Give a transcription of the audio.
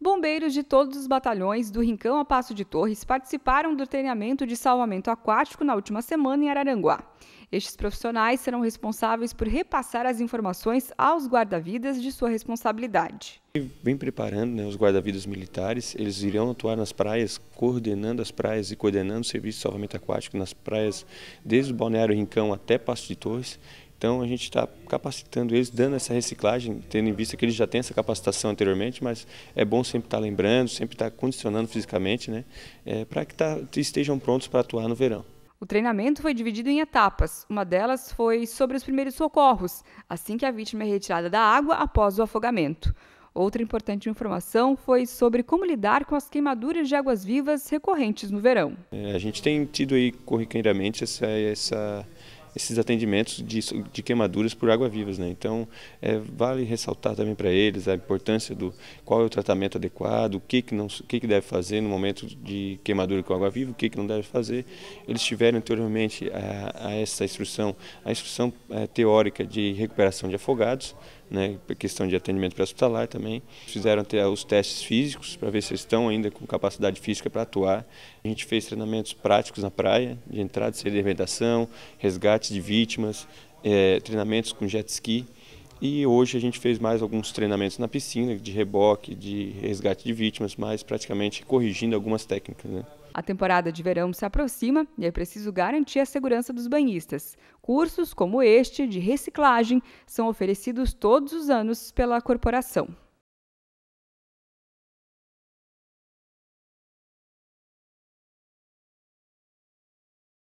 Bombeiros de todos os batalhões, do Rincão a Passo de Torres, participaram do treinamento de salvamento aquático na última semana em Araranguá. Estes profissionais serão responsáveis por repassar as informações aos guarda-vidas de sua responsabilidade. Vem preparando né, os guarda-vidas militares, eles irão atuar nas praias, coordenando as praias e coordenando o serviço de salvamento aquático nas praias, desde o Balneário Rincão até Passo de Torres, então a gente está capacitando eles, dando essa reciclagem, tendo em vista que eles já têm essa capacitação anteriormente, mas é bom sempre estar tá lembrando, sempre estar tá condicionando fisicamente, né, é, para que tá, estejam prontos para atuar no verão. O treinamento foi dividido em etapas. Uma delas foi sobre os primeiros socorros, assim que a vítima é retirada da água após o afogamento. Outra importante informação foi sobre como lidar com as queimaduras de águas vivas recorrentes no verão. É, a gente tem tido aí corriqueiramente essa, essa esses atendimentos de, de queimaduras por água-vivas. Né? Então, é, vale ressaltar também para eles a importância do qual é o tratamento adequado, o que, que, não, o que, que deve fazer no momento de queimadura com água-viva, o que, que não deve fazer. Eles tiveram anteriormente a, a essa instrução, a instrução é, teórica de recuperação de afogados, né, questão de atendimento pré-hospitalar também. Fizeram até os testes físicos para ver se estão ainda com capacidade física para atuar. A gente fez treinamentos práticos na praia, de entrada e saída de alimentação, resgate de vítimas, é, treinamentos com jet ski. E hoje a gente fez mais alguns treinamentos na piscina, de reboque, de resgate de vítimas, mas praticamente corrigindo algumas técnicas. Né? A temporada de verão se aproxima e é preciso garantir a segurança dos banhistas. Cursos como este de reciclagem são oferecidos todos os anos pela corporação.